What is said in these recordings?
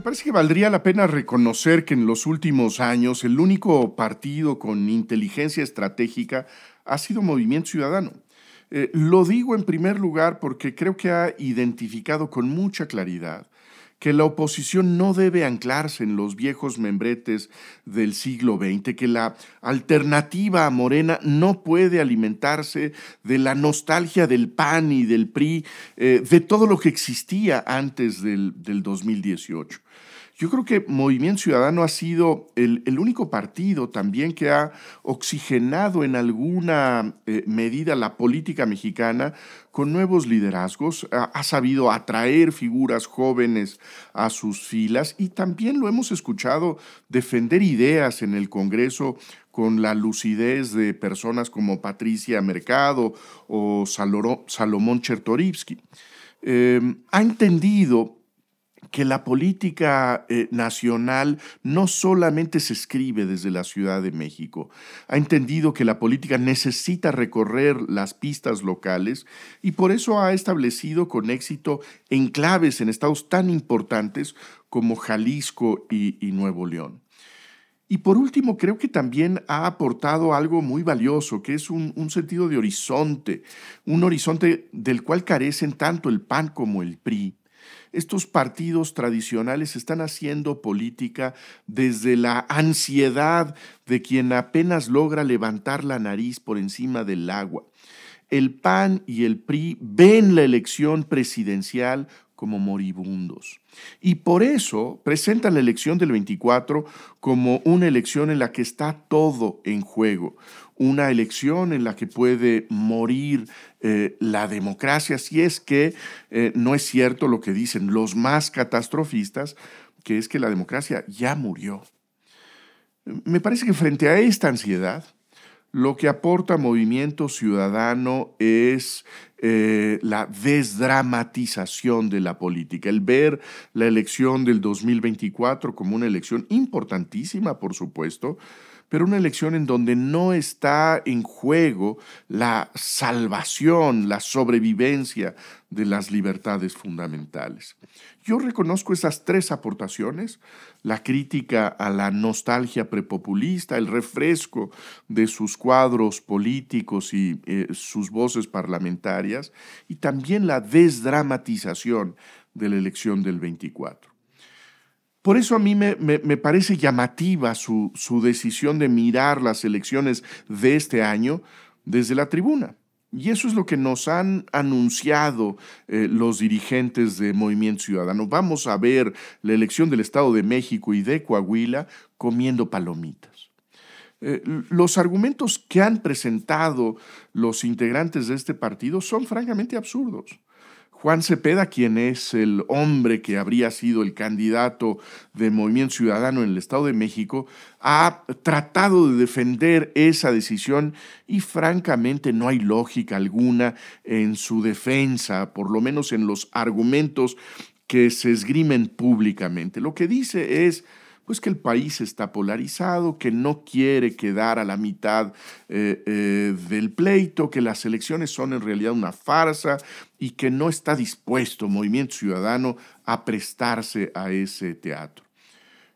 Me parece que valdría la pena reconocer que en los últimos años el único partido con inteligencia estratégica ha sido Movimiento Ciudadano. Eh, lo digo en primer lugar porque creo que ha identificado con mucha claridad que la oposición no debe anclarse en los viejos membretes del siglo XX, que la alternativa a Morena no puede alimentarse de la nostalgia del PAN y del PRI, eh, de todo lo que existía antes del, del 2018. Yo creo que Movimiento Ciudadano ha sido el, único partido también que ha oxigenado en alguna eh, medida la política mexicana con nuevos liderazgos, ha, sabido atraer figuras jóvenes a sus filas y también lo hemos escuchado defender ideas en el Congreso con la lucidez de personas como Patricia Mercado o Salomón Chertorivsky. Eh, ha entendido que la política eh, nacional no solamente se escribe desde la Ciudad de México, ha entendido que la política necesita recorrer las pistas locales y por eso ha establecido con éxito enclaves en estados tan importantes como Jalisco y, Nuevo León. Y por último, creo que también ha aportado algo muy valioso, que es un, sentido de horizonte, un horizonte del cual carecen tanto el PAN como el PRI, estos partidos tradicionales están haciendo política desde la ansiedad de quien apenas logra levantar la nariz por encima del agua. El PAN y el PRI ven la elección presidencial como moribundos. Y por eso presentan la elección del 24 como una elección en la que está todo en juego, una elección en la que puede morir eh, la democracia si es que eh, no es cierto lo que dicen los más catastrofistas, que es que la democracia ya murió. Me parece que frente a esta ansiedad, lo que aporta Movimiento Ciudadano es eh, la desdramatización de la política, el ver la elección del 2024 como una elección importantísima, por supuesto, pero una elección en donde no está en juego la salvación, la sobrevivencia de las libertades fundamentales. Yo reconozco esas tres aportaciones, la crítica a la nostalgia prepopulista, el refresco de sus cuadros políticos y eh, sus voces parlamentarias, y también la desdramatización de la elección del 24. Por eso a mí me, parece llamativa su, decisión de mirar las elecciones de este año desde la tribuna. Y eso es lo que nos han anunciado eh, los dirigentes de Movimiento Ciudadano. Vamos a ver la elección del Estado de México y de Coahuila comiendo palomitas. Eh, los argumentos que han presentado los integrantes de este partido son francamente absurdos. Juan Cepeda, quien es el hombre que habría sido el candidato de Movimiento Ciudadano en el Estado de México, ha tratado de defender esa decisión y francamente no hay lógica alguna en su defensa, por lo menos en los argumentos que se esgrimen públicamente. Lo que dice es, pues que el país está polarizado, que no quiere quedar a la mitad eh, eh, del pleito, que las elecciones son en realidad una farsa y que no está dispuesto Movimiento Ciudadano a prestarse a ese teatro.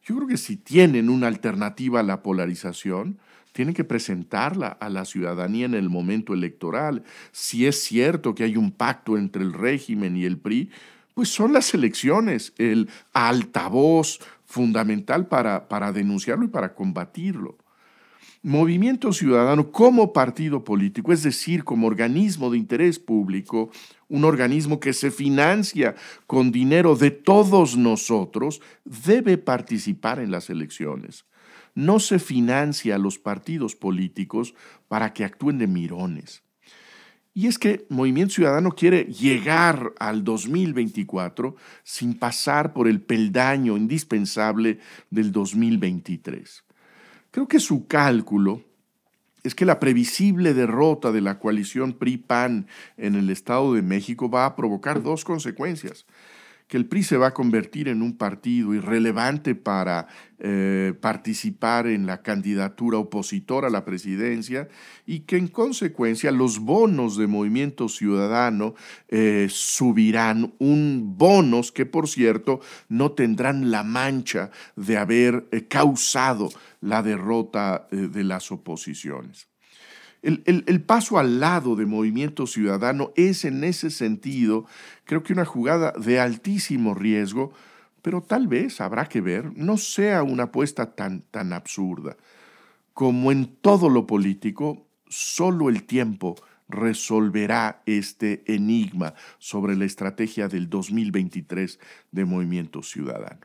Yo creo que si tienen una alternativa a la polarización, tienen que presentarla a la ciudadanía en el momento electoral. Si es cierto que hay un pacto entre el régimen y el PRI, pues son las elecciones, el altavoz fundamental para, para denunciarlo y para combatirlo. Movimiento Ciudadano como partido político, es decir, como organismo de interés público, un organismo que se financia con dinero de todos nosotros, debe participar en las elecciones. No se financia a los partidos políticos para que actúen de mirones. Y es que Movimiento Ciudadano quiere llegar al 2024 sin pasar por el peldaño indispensable del 2023. Creo que su cálculo es que la previsible derrota de la coalición PRI-PAN en el Estado de México va a provocar dos consecuencias que el PRI se va a convertir en un partido irrelevante para eh, participar en la candidatura opositora a la presidencia y que en consecuencia los bonos de Movimiento Ciudadano eh, subirán un bonos que por cierto no tendrán la mancha de haber eh, causado la derrota de las oposiciones. El, paso al lado de Movimiento Ciudadano es en ese sentido, creo que una jugada de altísimo riesgo, pero tal vez, habrá que ver, no sea una apuesta tan, tan absurda. Como en todo lo político, solo el tiempo resolverá este enigma sobre la estrategia del 2023 de Movimiento Ciudadano.